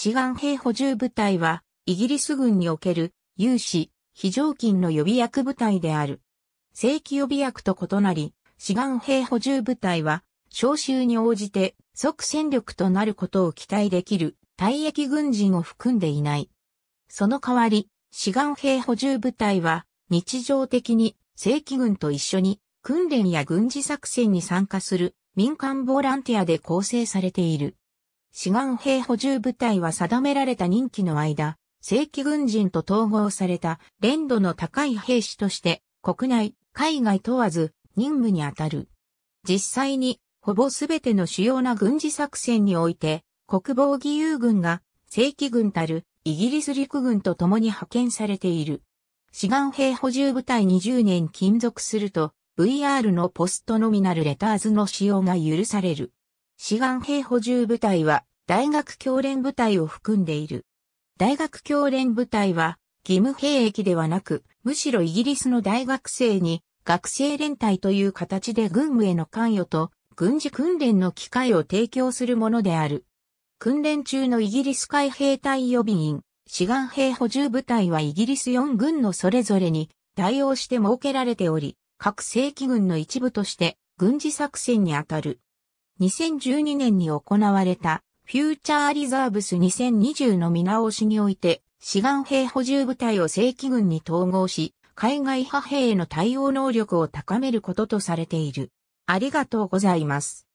志願兵補充部隊は、イギリス軍における、有志、非常勤の予備役部隊である。正規予備役と異なり、志願兵補充部隊は、召集に応じて即戦力となることを期待できる退役軍人を含んでいない。その代わり、志願兵補充部隊は日常的に正規軍と一緒に訓練や軍事作戦に参加する民間ボランティアで構成されている。志願兵補充部隊は定められた任期の間、正規軍人と統合された連度の高い兵士として、国内、海外問わず任務に当たる。実際に、ほぼすべての主要な軍事作戦において、国防義勇軍が正規軍たるイギリス陸軍と共に派遣されている。志願兵補充部隊20年勤続すると、VR のポストノミナルレターズの使用が許される。志願兵補充部隊は大学教練部隊を含んでいる。大学教練部隊は義務兵役ではなく、むしろイギリスの大学生に学生連隊という形で軍務への関与と軍事訓練の機会を提供するものである。訓練中のイギリス海兵隊予備員、志願兵補充部隊はイギリス4軍のそれぞれに対応して設けられており、各正規軍の一部として軍事作戦にあたる。2012年に行われたフューチャーリザーブス2020の見直しにおいて、志願兵補充部隊を正規軍に統合し、海外派兵への対応能力を高めることとされている。ありがとうございます。